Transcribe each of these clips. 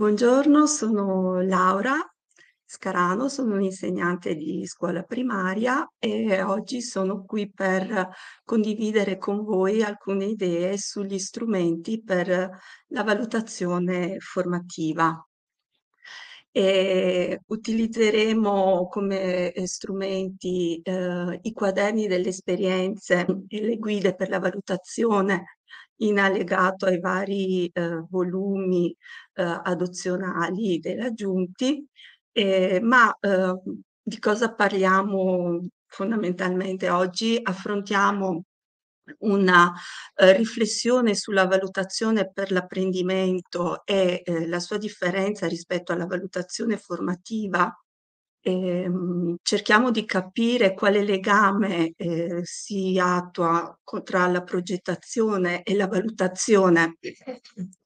Buongiorno, sono Laura Scarano, sono un'insegnante di scuola primaria e oggi sono qui per condividere con voi alcune idee sugli strumenti per la valutazione formativa. E utilizzeremo come strumenti eh, i quaderni delle esperienze e le guide per la valutazione in allegato ai vari eh, volumi eh, adozionali della Giunti, eh, ma eh, di cosa parliamo fondamentalmente oggi? Affrontiamo una eh, riflessione sulla valutazione per l'apprendimento e eh, la sua differenza rispetto alla valutazione formativa ehm, cerchiamo di capire quale legame eh, si attua tra la progettazione e la valutazione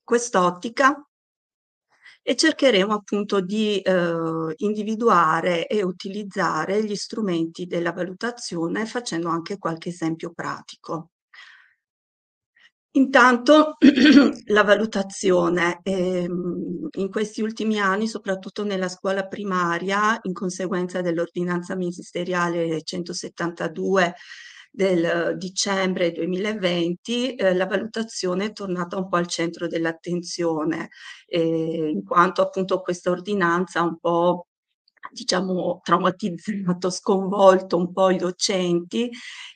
quest'ottica e cercheremo appunto di eh, individuare e utilizzare gli strumenti della valutazione facendo anche qualche esempio pratico. Intanto la valutazione. Ehm, in questi ultimi anni, soprattutto nella scuola primaria, in conseguenza dell'ordinanza ministeriale 172 del eh, dicembre 2020 eh, la valutazione è tornata un po' al centro dell'attenzione, eh, in quanto appunto questa ordinanza un po' diciamo, traumatizzato, sconvolto un po' i docenti,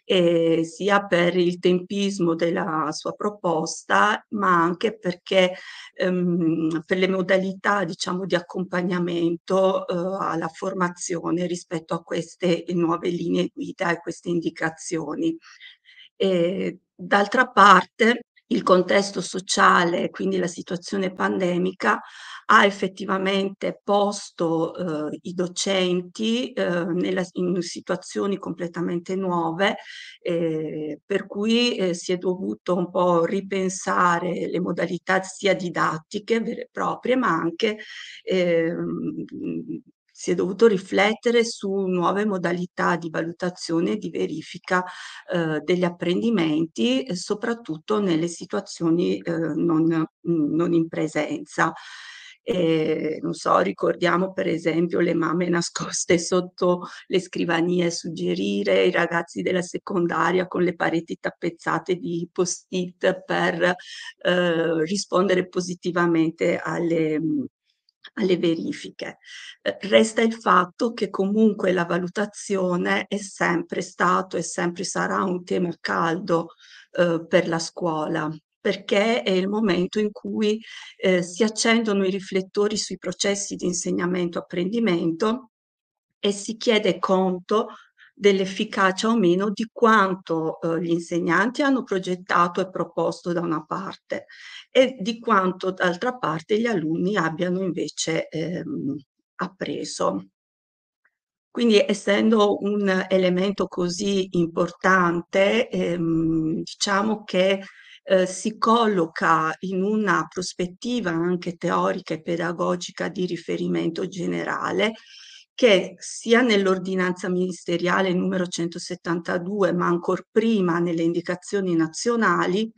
eh, sia per il tempismo della sua proposta, ma anche perché ehm, per le modalità diciamo, di accompagnamento eh, alla formazione rispetto a queste nuove linee guida e queste indicazioni. E, d'altra parte, il contesto sociale, quindi la situazione pandemica, ha effettivamente posto eh, i docenti eh, nella, in situazioni completamente nuove, eh, per cui eh, si è dovuto un po' ripensare le modalità sia didattiche vere e proprie, ma anche ehm, si è dovuto riflettere su nuove modalità di valutazione e di verifica eh, degli apprendimenti, eh, soprattutto nelle situazioni eh, non, mm, non in presenza. Eh, non so, ricordiamo per esempio le mamme nascoste sotto le scrivanie a suggerire, i ragazzi della secondaria con le pareti tappezzate di post-it per eh, rispondere positivamente alle, mm, alle verifiche. Eh, resta il fatto che comunque la valutazione è sempre stato e sempre sarà un tema caldo eh, per la scuola perché è il momento in cui eh, si accendono i riflettori sui processi di insegnamento-apprendimento e si chiede conto dell'efficacia o meno di quanto eh, gli insegnanti hanno progettato e proposto da una parte e di quanto d'altra parte gli alunni abbiano invece ehm, appreso. Quindi essendo un elemento così importante, ehm, diciamo che eh, si colloca in una prospettiva anche teorica e pedagogica di riferimento generale che sia nell'ordinanza ministeriale numero 172, ma ancor prima nelle indicazioni nazionali,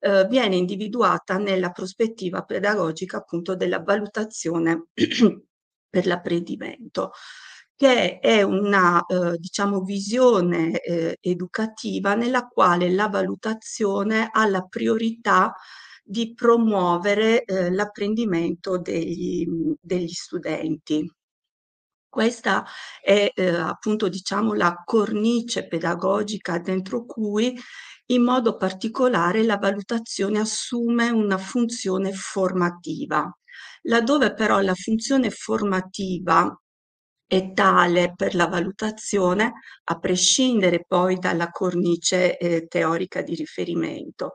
eh, viene individuata nella prospettiva pedagogica appunto della valutazione per l'apprendimento che è una eh, diciamo visione eh, educativa nella quale la valutazione ha la priorità di promuovere eh, l'apprendimento degli, degli studenti. Questa è eh, appunto diciamo la cornice pedagogica dentro cui in modo particolare la valutazione assume una funzione formativa. Laddove però la funzione formativa è tale per la valutazione, a prescindere poi dalla cornice eh, teorica di riferimento,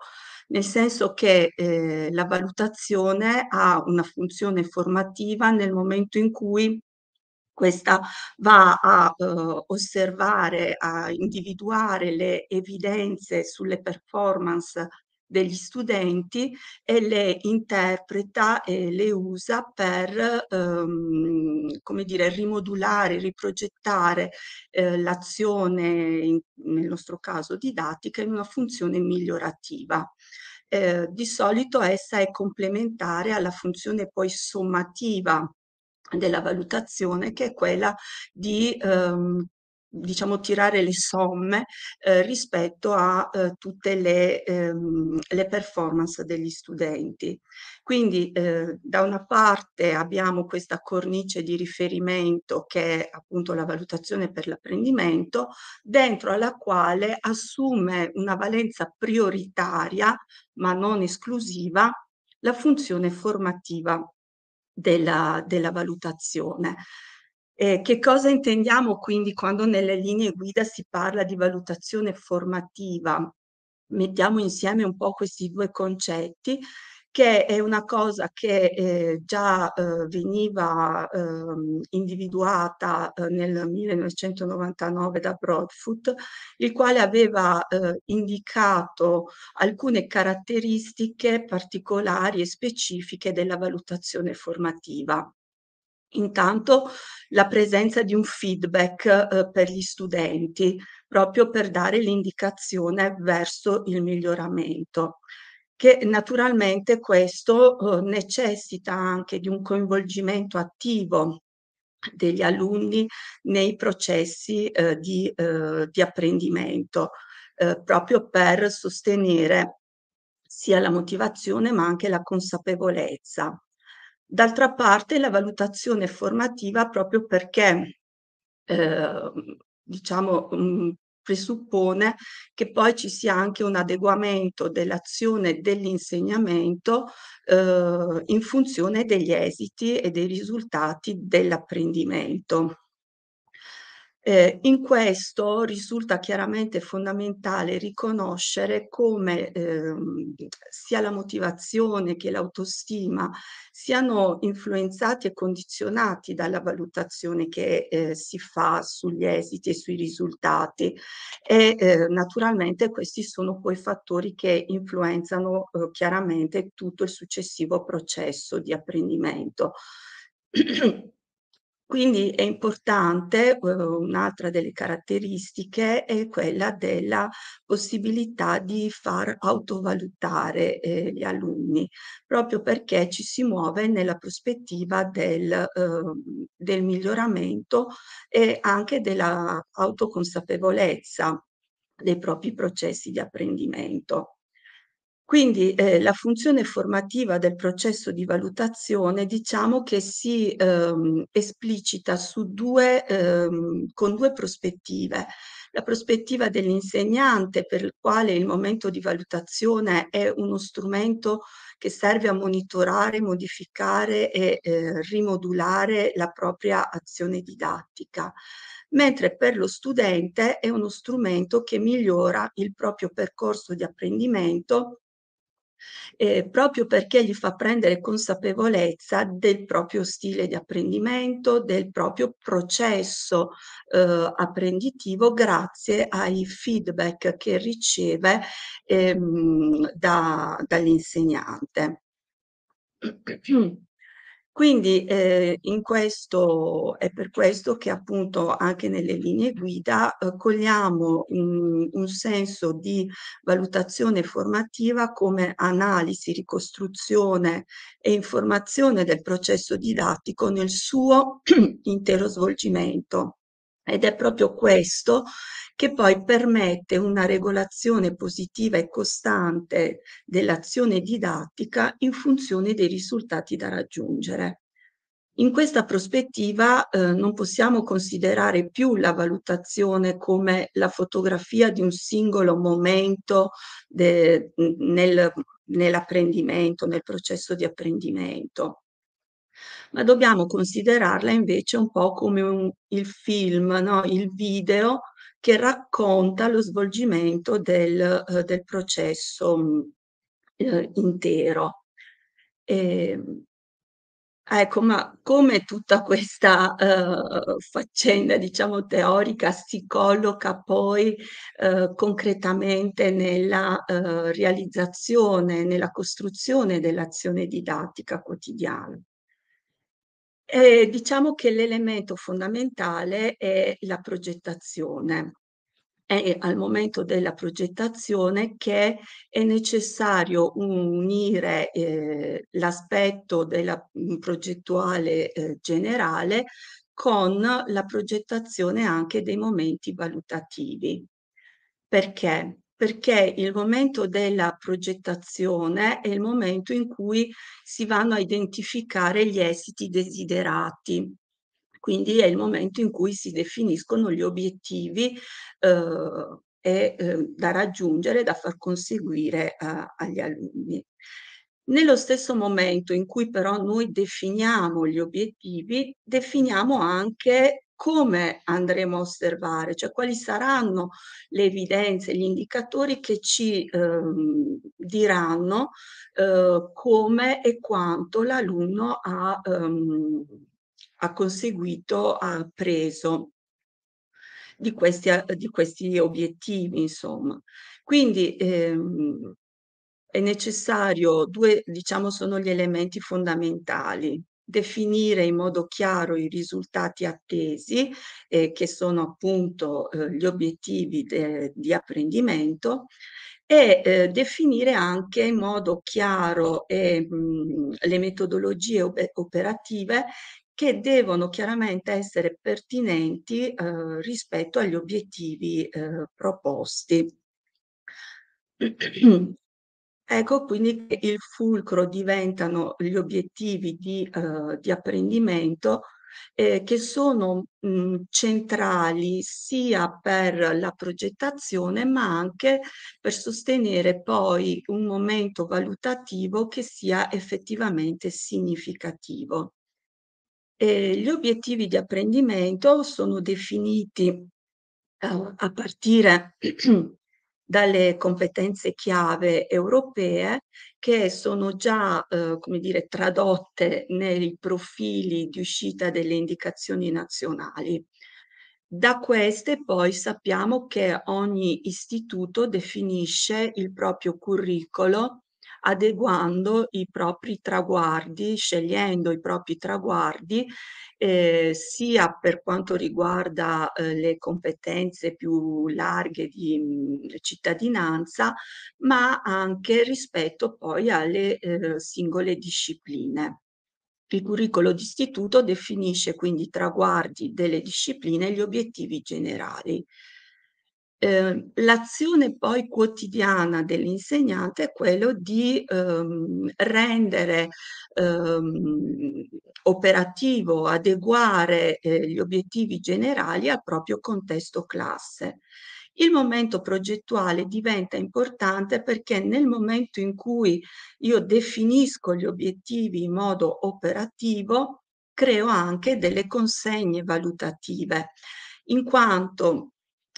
nel senso che eh, la valutazione ha una funzione formativa nel momento in cui questa va a eh, osservare, a individuare le evidenze sulle performance degli studenti e le interpreta e le usa per ehm, come dire, rimodulare, riprogettare eh, l'azione, nel nostro caso didattica, in una funzione migliorativa. Eh, di solito essa è complementare alla funzione poi sommativa della valutazione che è quella di ehm, diciamo tirare le somme eh, rispetto a eh, tutte le, ehm, le, performance degli studenti. Quindi eh, da una parte abbiamo questa cornice di riferimento che è appunto la valutazione per l'apprendimento, dentro alla quale assume una valenza prioritaria ma non esclusiva la funzione formativa della, della valutazione. Eh, che cosa intendiamo quindi quando nelle linee guida si parla di valutazione formativa? Mettiamo insieme un po' questi due concetti che è una cosa che eh, già eh, veniva ehm, eh, individuata nel 1999 da Broadfoot, il quale aveva eh, indicato alcune caratteristiche particolari e specifiche della valutazione formativa. Intanto la presenza di un feedback eh, per gli studenti, proprio per dare l'indicazione verso il miglioramento che naturalmente questo eh, necessita anche di un coinvolgimento attivo degli alunni nei processi eh, di, eh, di, apprendimento, eh, proprio per sostenere sia la motivazione ma anche la consapevolezza. D'altra parte la valutazione formativa proprio perché eh, diciamo, mh, mm, presuppone che poi ci sia anche un adeguamento dell'azione dell'insegnamento eh, in funzione degli esiti e dei risultati dell'apprendimento. Eh, in questo risulta chiaramente fondamentale riconoscere come ehm, sia la motivazione che l'autostima siano influenzati e condizionati dalla valutazione che eh, si fa sugli esiti e sui risultati e eh, naturalmente questi sono poi fattori che influenzano eh, chiaramente tutto il successivo processo di apprendimento. Quindi è importante, uhm, un'altra delle caratteristiche è quella della possibilità di far autovalutare eh, gli alunni, proprio perché ci si muove nella prospettiva del, eh, del miglioramento e anche della autoconsapevolezza dei propri processi di apprendimento. Quindi eh, la funzione formativa del processo di valutazione diciamo che si ehm, esplicita su due, ehm, con due prospettive. La prospettiva dell'insegnante per il quale il momento di valutazione è uno strumento che serve a monitorare, modificare e eh, rimodulare la propria azione didattica mentre per lo studente è uno strumento che migliora il proprio percorso di apprendimento eh, proprio perché gli fa prendere consapevolezza del proprio stile di apprendimento, del proprio processo eh, apprenditivo grazie ai feedback che riceve ehm, da, dall'insegnante. Quindi eh, in questo, è per questo che appunto anche nelle linee guida eh, cogliamo mh, un senso di valutazione formativa come analisi, ricostruzione e informazione del processo didattico nel suo intero svolgimento. Ed è proprio questo che poi permette una regolazione positiva e costante dell'azione didattica in funzione dei risultati da raggiungere. In questa prospettiva eh, non possiamo considerare più la valutazione come la fotografia di un singolo momento de, nel, nell'apprendimento, nel processo di apprendimento, ma dobbiamo considerarla invece un po' come un, il film, no? il video che racconta lo svolgimento del, eh, del processo mm, eh, intero. E, ehm, ecco, ma come tutta questa eh, faccenda, diciamo, teorica si colloca poi eh, concretamente nella eh, realizzazione, nella costruzione dell'azione didattica quotidiana? Eh, diciamo che l'elemento fondamentale è la progettazione. È al momento della progettazione che è necessario unire eh, l'aspetto della mm, progettuale eh, generale con la progettazione anche dei momenti valutativi. Perché? perché il momento della progettazione è il momento in cui si vanno a identificare gli esiti desiderati. Quindi è il momento in cui si definiscono gli obiettivi eh, e, eh, da raggiungere, da far conseguire eh, agli alunni. Nello stesso momento in cui però noi definiamo gli obiettivi, definiamo anche come andremo a osservare, cioè quali saranno le evidenze, gli indicatori che ci ehm, diranno eh, come e quanto l'alunno ha, ehm, ha conseguito, ha preso di questi, eh, di questi obiettivi, insomma. Quindi ehm, è necessario, due diciamo sono gli elementi fondamentali, definire in modo chiaro i risultati attesi, eh, che sono appunto eh, gli obiettivi de, di apprendimento, e eh, definire anche in modo chiaro eh, le metodologie operative che devono chiaramente essere pertinenti eh, rispetto agli obiettivi eh, proposti. Ecco quindi che il fulcro diventano gli obiettivi di, eh, di apprendimento eh, che sono mh, mm, centrali sia per la progettazione ma anche per sostenere poi un momento valutativo che sia effettivamente significativo. E gli obiettivi di apprendimento sono definiti eh, a partire dalle competenze chiave europee che sono già eh, come dire, tradotte nei profili di uscita delle indicazioni nazionali. Da queste poi sappiamo che ogni istituto definisce il proprio curriculum adeguando i propri traguardi, scegliendo i propri traguardi eh, sia per quanto riguarda eh, le competenze più larghe di mh, mm, cittadinanza, ma anche rispetto poi alle eh, singole discipline. Il curriculum d'istituto definisce quindi i traguardi delle discipline e gli obiettivi generali. Ehm, l'azione poi quotidiana dell'insegnante è quello di ehm, rendere ehm, operativo, adeguare eh, gli obiettivi generali al proprio contesto classe. Il momento progettuale diventa importante perché nel momento in cui io definisco gli obiettivi in modo operativo, creo anche delle consegne valutative, in quanto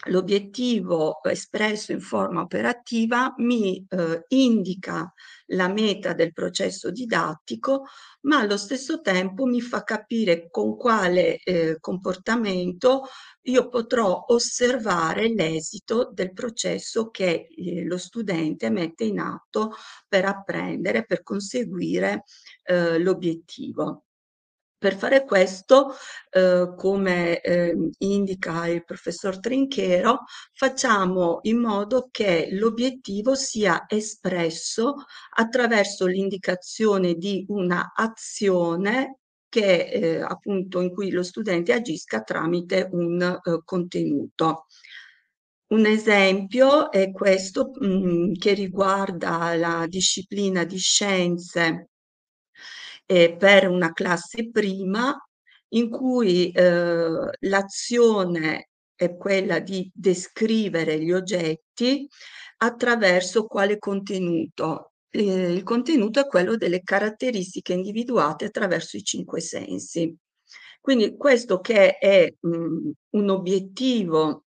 l'obiettivo espresso in forma operativa mi eh, indica la meta del processo didattico, ma allo stesso tempo mi fa capire con quale eh, comportamento io potrò osservare l'esito del processo che eh, lo studente mette in atto per apprendere, per conseguire eh, l'obiettivo. Per fare questo, eh, come eh, indica il professor Trinchero, facciamo in modo che l'obiettivo sia espresso attraverso l'indicazione di una azione che, eh, appunto, in cui lo studente agisca tramite un eh, contenuto. Un esempio è questo mh, mm, che riguarda la disciplina di scienze eh, per una classe prima in cui eh, l'azione è quella di descrivere gli oggetti attraverso quale contenuto. Eh, il contenuto è quello delle caratteristiche individuate attraverso i cinque sensi. Quindi questo che è mh, mm, un obiettivo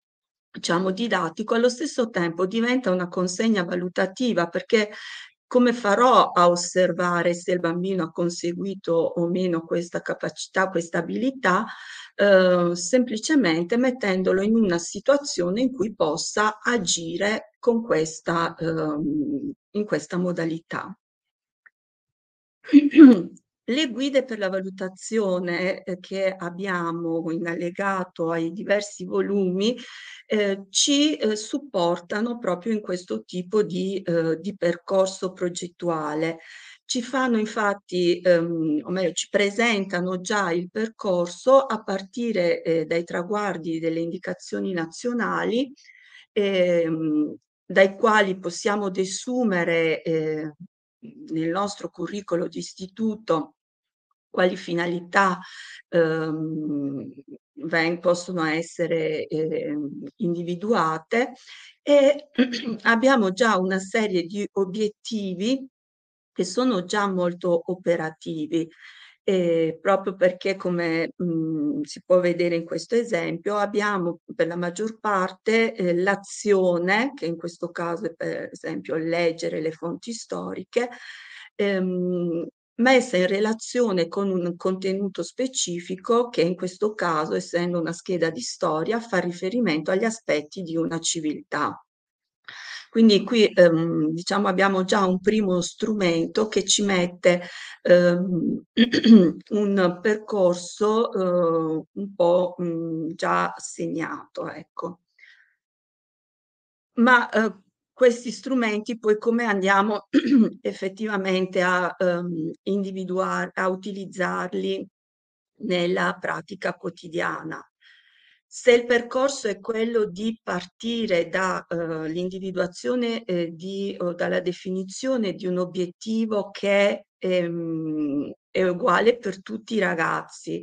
diciamo didattico, allo stesso tempo diventa una consegna valutativa perché come farò a osservare se il bambino ha conseguito o meno questa capacità, questa abilità, eh, semplicemente mettendolo in una situazione in cui possa agire con questa, eh, in questa modalità. Le guide per la valutazione eh, che abbiamo in allegato ai diversi volumi eh, ci eh, supportano proprio in questo tipo di, eh, di percorso progettuale. Ci fanno infatti, ehm, o meglio, ci presentano già il percorso a partire eh, dai traguardi delle indicazioni nazionali ehm, dai quali possiamo desumere nel nostro curriculum di istituto quali finalità ehm, possono essere eh, individuate e abbiamo già una serie di obiettivi che sono già molto operativi. Eh, proprio perché, come mh, mhmm, si può vedere in questo esempio, abbiamo per la maggior parte eh, l'azione, che in questo caso è per esempio leggere le fonti storiche, ehm, messa in relazione con un contenuto specifico che in questo caso, essendo una scheda di storia, fa riferimento agli aspetti di una civiltà. Quindi qui ehm, diciamo abbiamo già un primo strumento che ci mette ehm, un percorso eh, un po' mh, mm, già segnato. Ecco. Ma eh, questi strumenti poi come andiamo effettivamente a um, ehm, individuare, a utilizzarli nella pratica quotidiana. Se il percorso è quello di partire dall'individuazione eh, uh, eh, di, o dalla definizione di un obiettivo che ehm, è uguale per tutti i ragazzi,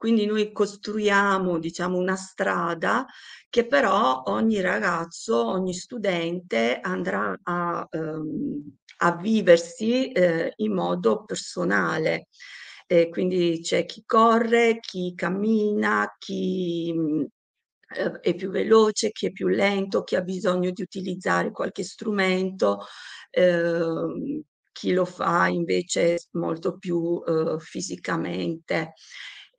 quindi noi costruiamo, diciamo, una strada che però ogni ragazzo, ogni studente andrà a, ehm, a viversi eh, in modo personale. Eh, quindi c'è chi corre, chi cammina, chi mm, eh, è più veloce, chi è più lento, chi ha bisogno di utilizzare qualche strumento, eh, chi lo fa invece molto più eh, fisicamente.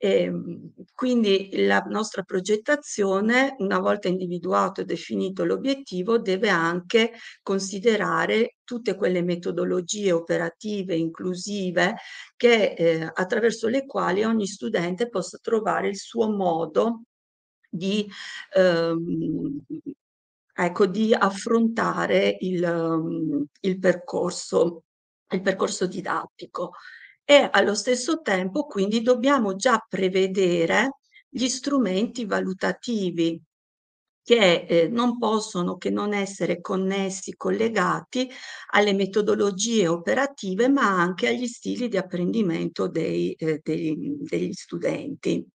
E ehm, quindi la nostra progettazione, una volta individuato e definito l'obiettivo, deve anche considerare tutte quelle metodologie operative, inclusive, che, eh, attraverso le quali ogni studente possa trovare il suo modo di ehm, ecco, di affrontare il, ehm, il, percorso, il percorso didattico e allo stesso tempo quindi dobbiamo già prevedere gli strumenti valutativi che eh, non possono che non essere connessi, collegati alle metodologie operative ma anche agli stili di apprendimento dei, eh, dei, degli studenti.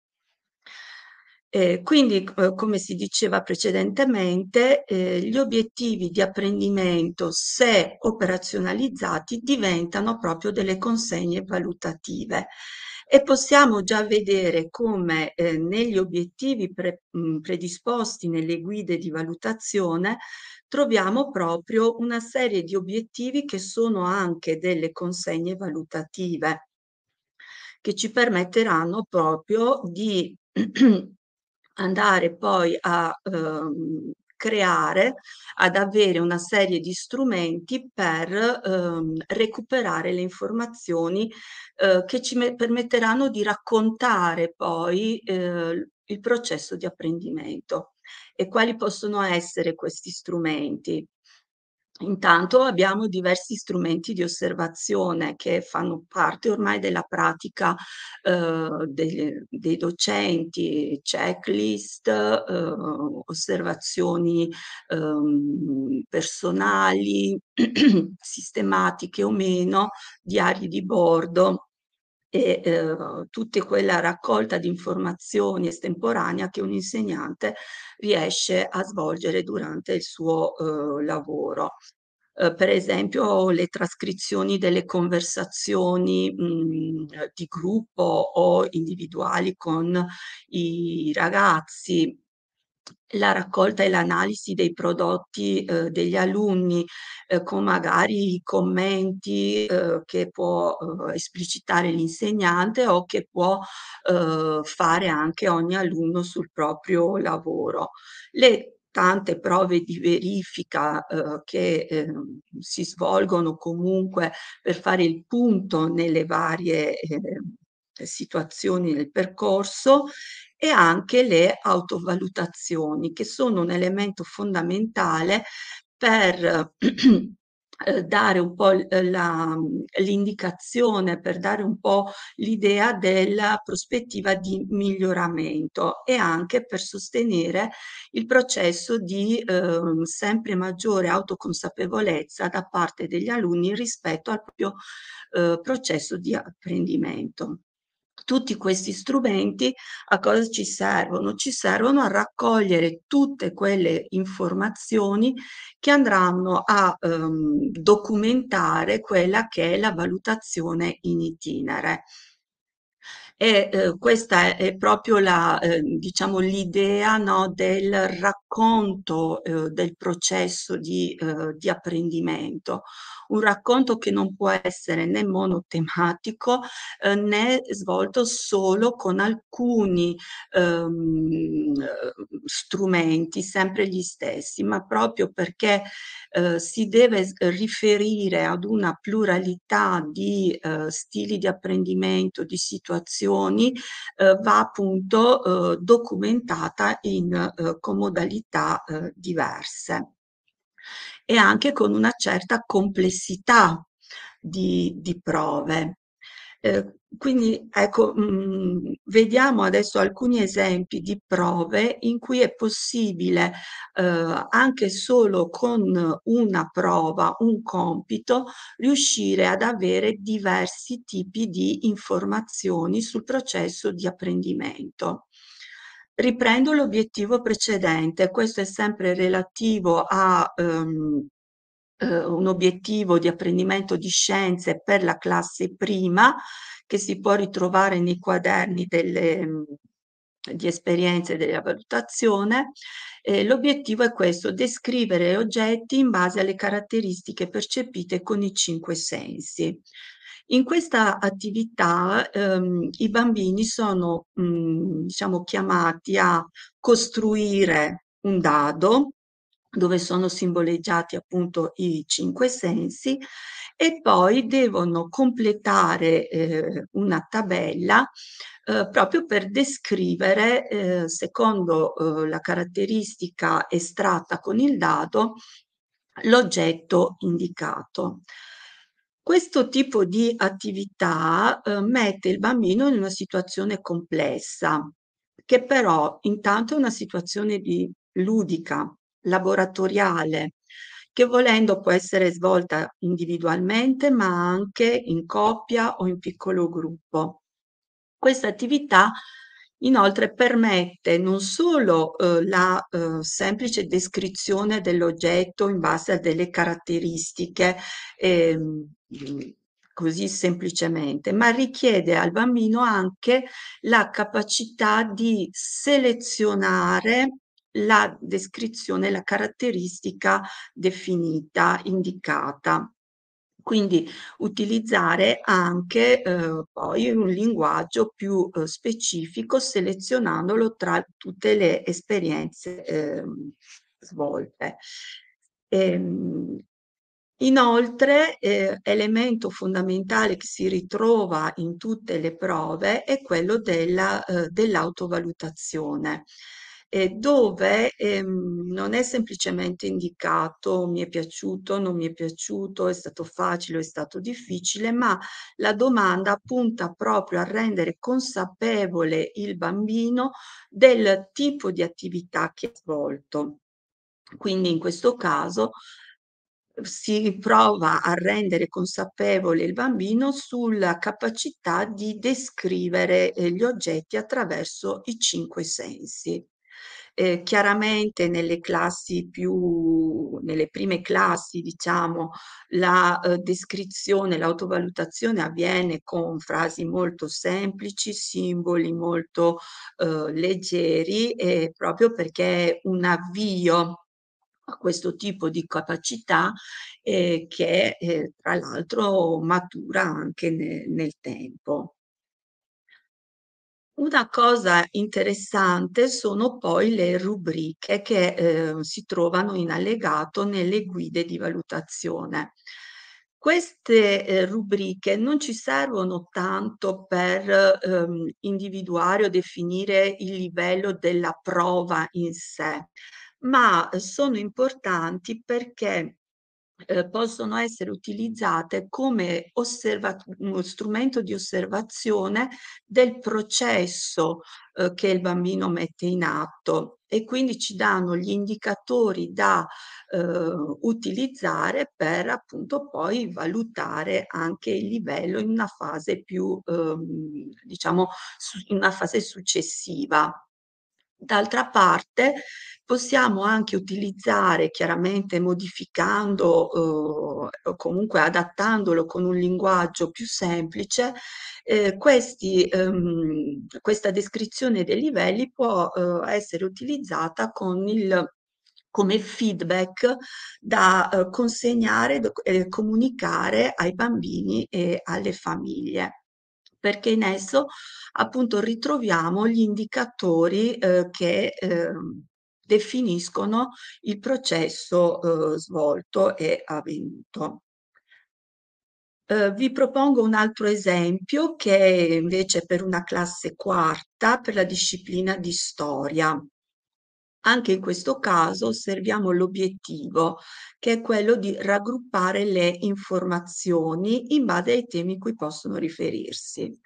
Eh, quindi, eh, come si diceva precedentemente, eh, gli obiettivi di apprendimento, se operazionalizzati, diventano proprio delle consegne valutative e possiamo già vedere come eh, negli obiettivi pre, mh, mm, predisposti nelle guide di valutazione troviamo proprio una serie di obiettivi che sono anche delle consegne valutative che ci permetteranno proprio di andare poi a ehm, creare, ad avere una serie di strumenti per ehm, recuperare le informazioni eh, che ci permetteranno di raccontare poi eh, il processo di apprendimento. E quali possono essere questi strumenti? Intanto abbiamo diversi strumenti di osservazione che fanno parte ormai della pratica eh, dei, dei, docenti, checklist, eh, osservazioni eh, personali, sistematiche o meno, diari di bordo e eh, tutta quella raccolta di informazioni estemporanea che un insegnante riesce a svolgere durante il suo eh, lavoro. Eh, per esempio le trascrizioni delle conversazioni mh, mhmm, di gruppo o individuali con i ragazzi, la raccolta e l'analisi dei prodotti eh, degli alunni, eh, con magari i commenti eh, che può eh, esplicitare l'insegnante o che può eh, fare anche ogni alunno sul proprio lavoro. Le tante prove di verifica eh, che eh, si svolgono comunque per fare il punto nelle varie eh, situazioni del percorso e anche le autovalutazioni, che sono un elemento fondamentale per eh, eh, dare un po' eh, mm, l'indicazione, per dare un po' l'idea della prospettiva di miglioramento e anche per sostenere il processo di eh, sempre maggiore autoconsapevolezza da parte degli alunni rispetto al proprio eh, processo di apprendimento tutti questi strumenti a cosa ci servono? Ci servono a raccogliere tutte quelle informazioni che andranno a ehm, documentare quella che è la valutazione in itinere. E eh, questa è, è, proprio la, eh, diciamo, l'idea no, del racconto eh, del processo di, eh, di apprendimento un racconto che non può essere né monotematico eh, né svolto solo con alcuni ehm, strumenti, sempre gli stessi, ma proprio perché eh, si deve riferire ad una pluralità di eh, stili di apprendimento, di situazioni, eh, va appunto eh, documentata in eh, comodalità eh, diverse e anche con una certa complessità di, di prove. Eh, quindi ecco, mh, mm, vediamo adesso alcuni esempi di prove in cui è possibile eh, anche solo con una prova, un compito, riuscire ad avere diversi tipi di informazioni sul processo di apprendimento. Riprendo l'obiettivo precedente, questo è sempre relativo a ehm, eh, un obiettivo di apprendimento di scienze per la classe prima che si può ritrovare nei quaderni delle, ehm, di esperienze della valutazione. Eh, l'obiettivo è questo, descrivere oggetti in base alle caratteristiche percepite con i cinque sensi. In questa attività ehm, i bambini sono mh, mhmm, diciamo, chiamati a costruire un dado dove sono simboleggiati appunto i cinque sensi e poi devono completare eh, una tabella eh, proprio per descrivere, eh, secondo eh, la caratteristica estratta con il dado, l'oggetto indicato. Questo tipo di attività eh, mette il bambino in una situazione complessa, che però intanto è una situazione di ludica, laboratoriale, che volendo può essere svolta individualmente, ma anche in coppia o in piccolo gruppo. Questa attività Inoltre permette non solo eh, la eh, semplice descrizione dell'oggetto in base a delle caratteristiche eh, così semplicemente, ma richiede al bambino anche la capacità di selezionare la descrizione, la caratteristica definita, indicata. Quindi utilizzare anche eh, poi un linguaggio più eh, specifico selezionandolo tra tutte le esperienze eh, svolte. E, ehm, Inoltre, eh, elemento fondamentale che si ritrova in tutte le prove è quello della, eh, dell'autovalutazione, eh, dove ehm, non è semplicemente indicato mi è piaciuto, non mi è piaciuto, è stato facile o è stato difficile, ma la domanda punta proprio a rendere consapevole il bambino del tipo di attività che ha svolto. Quindi in questo caso si prova a rendere consapevole il bambino sulla capacità di descrivere eh, gli oggetti attraverso i cinque sensi. Eh, chiaramente nelle classi più, nelle prime classi, diciamo, la eh, descrizione, l'autovalutazione avviene con frasi molto semplici, simboli molto eh, leggeri, eh, proprio perché è un avvio a questo tipo di capacità eh, che eh, tra l'altro matura anche ne, nel tempo. Una cosa interessante sono poi le rubriche che eh, si trovano in allegato nelle guide di valutazione. Queste eh, rubriche non ci servono tanto per ehm, individuare o definire il livello della prova in sé, ma sono importanti perché eh, possono essere utilizzate come strumento di osservazione del processo eh, che il bambino mette in atto e quindi ci danno gli indicatori da eh, utilizzare per appunto poi valutare anche il livello in una fase più ehm, diciamo in una fase successiva. D'altra parte Possiamo anche utilizzare, chiaramente modificando eh, o comunque adattandolo con un linguaggio più semplice, eh, questi, ehm, questa descrizione dei livelli può eh, essere utilizzata con il come feedback da eh, consegnare e eh, comunicare ai bambini e alle famiglie perché in esso appunto ritroviamo gli indicatori eh, che ehm, definiscono il processo eh, svolto e avvenuto. Eh, vi propongo un altro esempio che è invece per una classe quarta per la disciplina di storia. Anche in questo caso osserviamo l'obiettivo che è quello di raggruppare le informazioni in base ai temi cui possono riferirsi.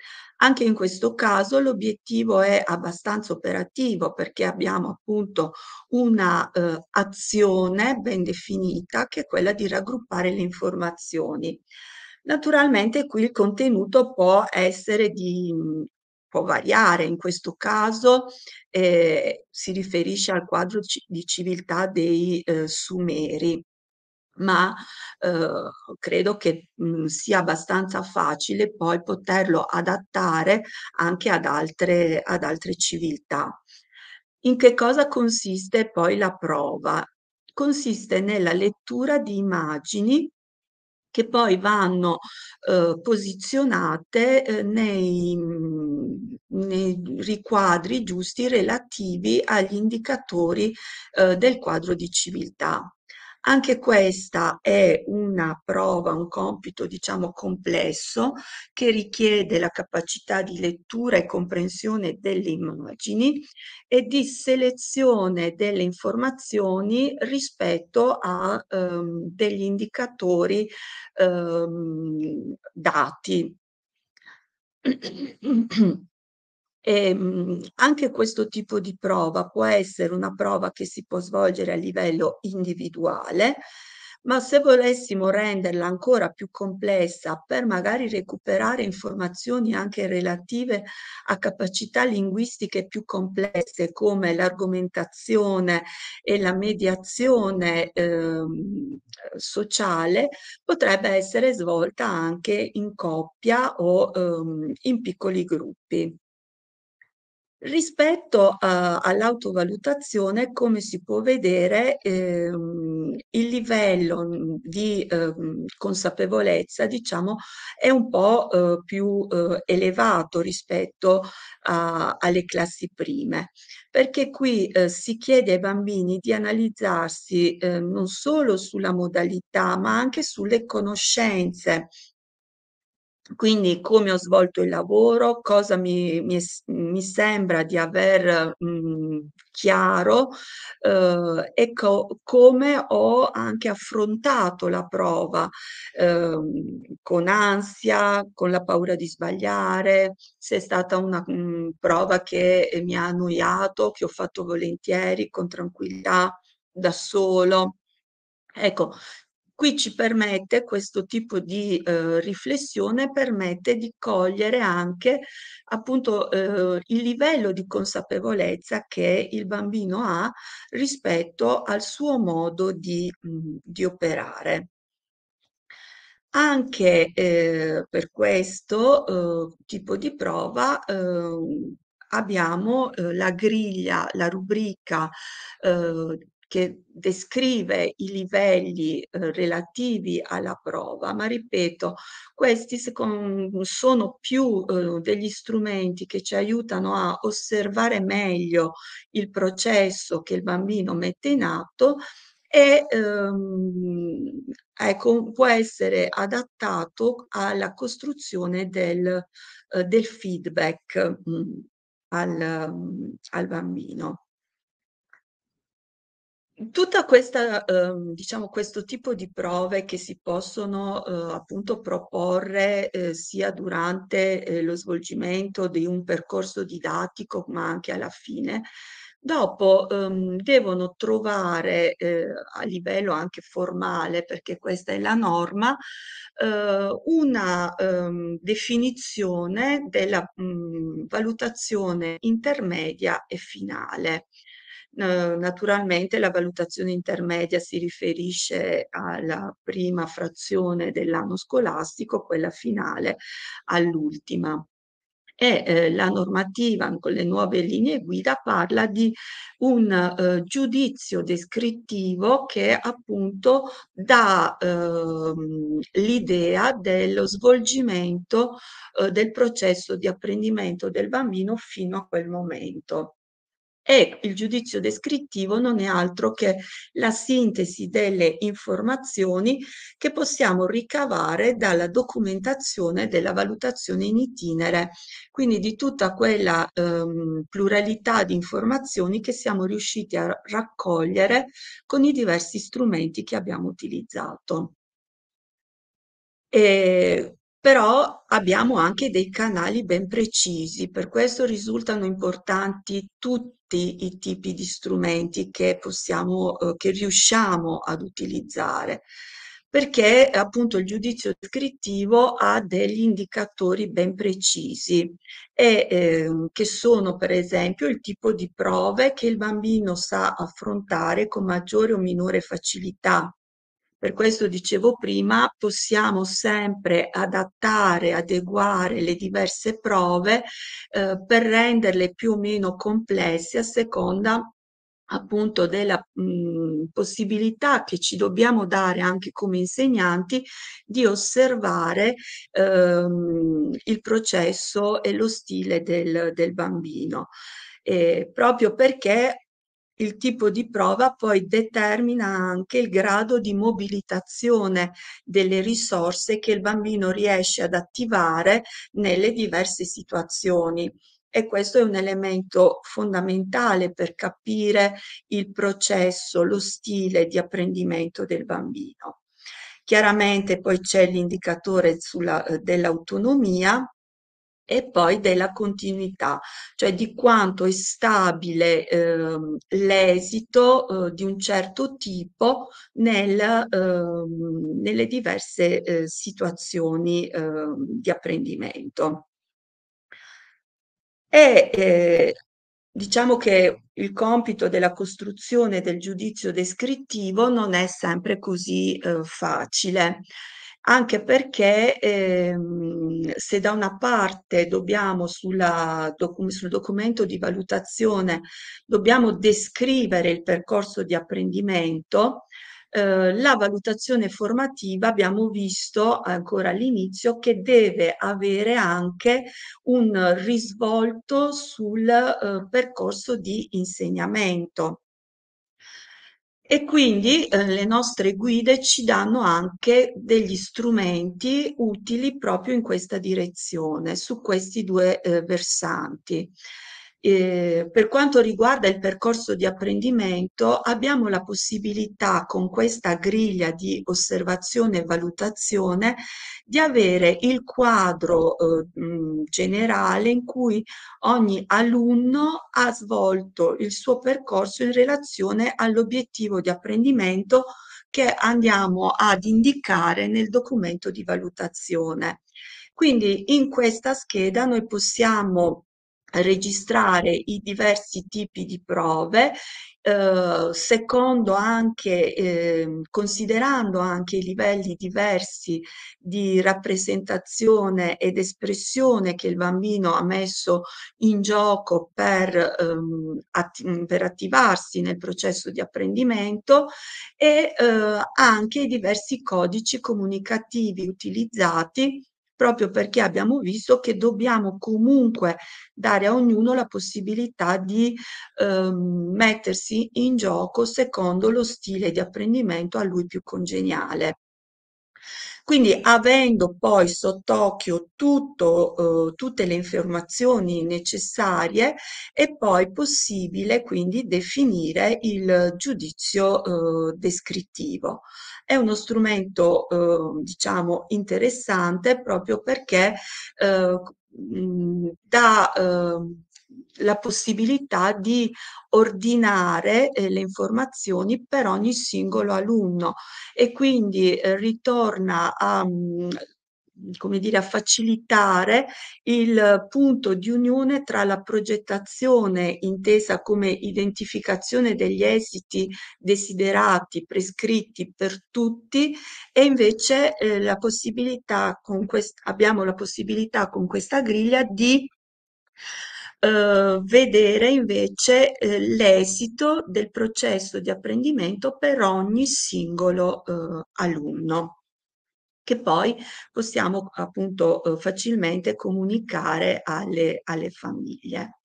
Anche in questo caso l'obiettivo è abbastanza operativo perché abbiamo appunto una eh, azione ben definita che è quella di raggruppare le informazioni. Naturalmente qui il contenuto può essere di può variare, in questo caso eh, si riferisce al quadro di civiltà dei eh, Sumeri ma eh, credo che mh, mm, sia abbastanza facile poi poterlo adattare anche ad altre, ad altre civiltà. In che cosa consiste poi la prova? Consiste nella lettura di immagini che poi vanno eh, posizionate eh, nei, nei riquadri giusti relativi agli indicatori eh, del quadro di civiltà. Anche questa è una prova, un compito diciamo complesso che richiede la capacità di lettura e comprensione delle immagini e di selezione delle informazioni rispetto a ehm, degli indicatori ehm, dati. Ehm, anche questo tipo di prova può essere una prova che si può svolgere a livello individuale, ma se volessimo renderla ancora più complessa per magari recuperare informazioni anche relative a capacità linguistiche più complesse come l'argomentazione e la mediazione eh, sociale, potrebbe essere svolta anche in coppia o ehm, in piccoli gruppi. Rispetto eh, all'autovalutazione, come si può vedere, ehm, il livello mm, di eh, consapevolezza, diciamo, è un po' eh, più eh, elevato rispetto a, alle classi prime, perché qui eh, si chiede ai bambini di analizzarsi eh, non solo sulla modalità, ma anche sulle conoscenze quindi come ho svolto il lavoro, cosa mi, mi, mi sembra di aver mh, mhmm, chiaro eh, e co come ho anche affrontato la prova eh, con ansia, con la paura di sbagliare, se è stata una mh, mhmm, prova che mi ha annoiato, che ho fatto volentieri, con tranquillità, da solo. Ecco, Qui ci permette, questo tipo di eh, riflessione permette di cogliere anche appunto eh, il livello di consapevolezza che il bambino ha rispetto al suo modo di, mh, mm, di operare. Anche eh, per questo eh, tipo di prova ehm, abbiamo eh, la griglia, la rubrica eh, che descrive i livelli eh, relativi alla prova, ma ripeto, questi sono più eh, degli strumenti che ci aiutano a osservare meglio il processo che il bambino mette in atto e ehm, ecco, può essere adattato alla costruzione del, eh, del feedback mh, mm, al, mm, al bambino. Tutta questa, ehm, diciamo, questo tipo di prove che si possono eh, appunto proporre eh, sia durante eh, lo svolgimento di un percorso didattico, ma anche alla fine, Dopo ehm, devono trovare eh, a livello anche formale, perché questa è la norma, eh, una ehm, definizione della mh, mm, valutazione intermedia e finale. Ehm, naturalmente la valutazione intermedia si riferisce alla prima frazione dell'anno scolastico, quella finale all'ultima e eh, la normativa con le nuove linee guida parla di un eh, giudizio descrittivo che appunto dà ehm, l'idea dello svolgimento eh, del processo di apprendimento del bambino fino a quel momento e il giudizio descrittivo non è altro che la sintesi delle informazioni che possiamo ricavare dalla documentazione della valutazione in itinere, quindi di tutta quella ehm, pluralità di informazioni che siamo riusciti a raccogliere con i diversi strumenti che abbiamo utilizzato. E però abbiamo anche dei canali ben precisi, per questo risultano importanti tutti i tipi di strumenti che possiamo, eh, che riusciamo ad utilizzare perché appunto il giudizio descrittivo ha degli indicatori ben precisi e, eh, che sono per esempio il tipo di prove che il bambino sa affrontare con maggiore o minore facilità per questo dicevo prima, possiamo sempre adattare, adeguare le diverse prove eh, per renderle più o meno complesse a seconda appunto della mh, mm, possibilità che ci dobbiamo dare anche come insegnanti di osservare ehm, il processo e lo stile del, del bambino. Eh, proprio perché il tipo di prova poi determina anche il grado di mobilitazione delle risorse che il bambino riesce ad attivare nelle diverse situazioni e questo è un elemento fondamentale per capire il processo, lo stile di apprendimento del bambino. Chiaramente poi c'è l'indicatore eh, dell'autonomia e poi della continuità, cioè di quanto è stabile eh, l'esito eh, di un certo tipo nel, eh, nelle diverse eh, situazioni ehm, di apprendimento. E eh, diciamo che il compito della costruzione del giudizio descrittivo non è sempre così eh, facile anche perché ehm, se da una parte dobbiamo sulla, docu sul documento di valutazione dobbiamo descrivere il percorso di apprendimento, eh, la valutazione formativa abbiamo visto ancora all'inizio che deve avere anche un risvolto sul eh, percorso di insegnamento. E quindi eh, le nostre guide ci danno anche degli strumenti utili proprio in questa direzione, su questi due eh, versanti. Eh, per quanto riguarda il percorso di apprendimento, abbiamo la possibilità con questa griglia di osservazione e valutazione di avere il quadro eh, mm, generale in cui ogni alunno ha svolto il suo percorso in relazione all'obiettivo di apprendimento che andiamo ad indicare nel documento di valutazione. Quindi in questa scheda noi possiamo registrare i diversi tipi di prove eh, secondo anche eh, considerando anche i livelli diversi di rappresentazione ed espressione che il bambino ha messo in gioco per, ehm, atti per attivarsi nel processo di apprendimento e eh, anche i diversi codici comunicativi utilizzati proprio perché abbiamo visto che dobbiamo comunque dare a ognuno la possibilità di ehm, mettersi in gioco secondo lo stile di apprendimento a lui più congeniale. Quindi avendo poi sott'occhio tutto, eh, tutte le informazioni necessarie è poi possibile quindi definire il giudizio eh, descrittivo. È uno strumento eh, diciamo interessante proprio perché mh, mhmm, da la possibilità di ordinare eh, le informazioni per ogni singolo alunno e quindi eh, ritorna a mm, come dire, a facilitare il punto di unione tra la progettazione intesa come identificazione degli esiti desiderati, prescritti per tutti e invece eh, la possibilità con quest- abbiamo la possibilità con questa griglia di eh, vedere invece eh, l'esito del processo di apprendimento per ogni singolo eh, alunno che poi possiamo appunto eh, facilmente comunicare alle, alle famiglie.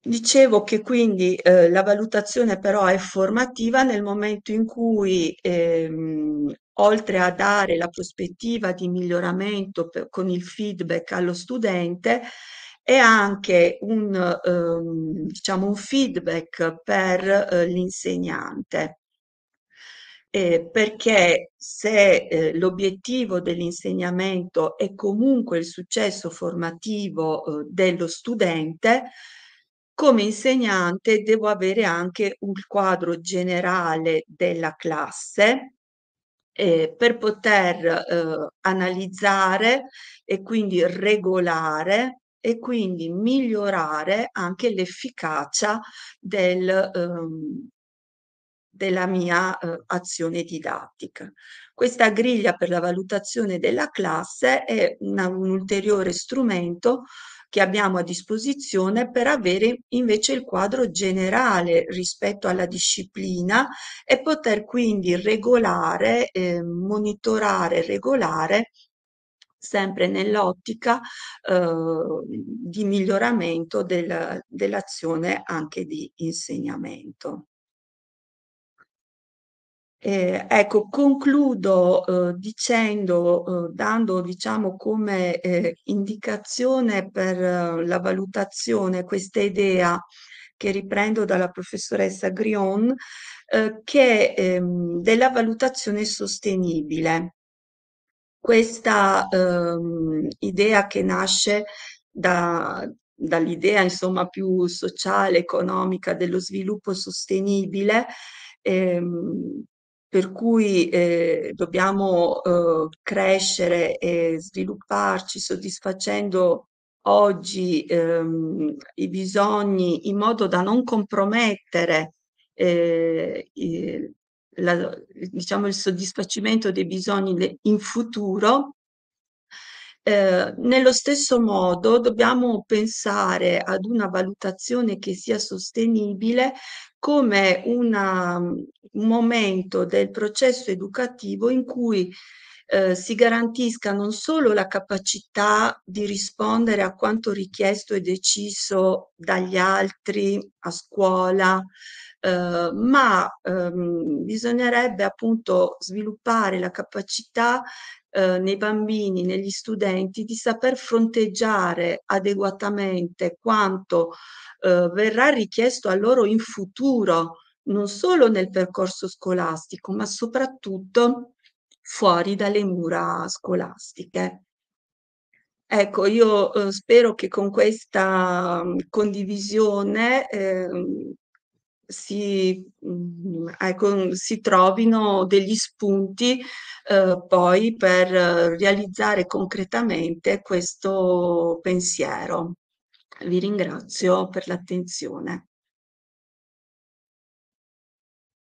Dicevo che quindi eh, la valutazione però è formativa nel momento in cui ehm, oltre a dare la prospettiva di miglioramento per, con il feedback allo studente, è anche un, ehm, diciamo un feedback per eh, l'insegnante. Eh, perché se eh, l'obiettivo dell'insegnamento è comunque il successo formativo eh, dello studente, come insegnante devo avere anche un quadro generale della classe eh, per poter eh, analizzare e quindi regolare e quindi migliorare anche l'efficacia del, ehm, della mia eh, azione didattica. Questa griglia per la valutazione della classe è una, un ulteriore strumento che abbiamo a disposizione per avere invece il quadro generale rispetto alla disciplina e poter quindi regolare, eh, monitorare, regolare sempre nell'ottica eh, di miglioramento del, dell'azione anche di insegnamento. Eh, ecco, concludo eh, dicendo, eh, dando diciamo come eh, indicazione per eh, la valutazione questa idea che riprendo dalla professoressa Grion, eh, che ehm, della valutazione sostenibile. Questa ehm, idea che nasce da, dall'idea insomma più sociale, economica dello sviluppo sostenibile, ehm, per cui eh, dobbiamo eh, crescere e svilupparci soddisfacendo oggi ehm, i bisogni in modo da non compromettere eh, il, la, diciamo, il soddisfacimento dei bisogni in futuro eh, nello stesso modo dobbiamo pensare ad una valutazione che sia sostenibile come una, un momento del processo educativo in cui eh, si garantisca non solo la capacità di rispondere a quanto richiesto e deciso dagli altri a scuola, eh, ma ehm, bisognerebbe appunto sviluppare la capacità eh, nei bambini, negli studenti, di saper fronteggiare adeguatamente quanto eh, verrà richiesto a loro in futuro, non solo nel percorso scolastico, ma soprattutto fuori dalle mura scolastiche. Ecco, io eh, spero che con questa mm, condivisione eh, si, mm, ecco, si, trovino degli spunti eh, poi per eh, realizzare concretamente questo pensiero. Vi ringrazio per l'attenzione.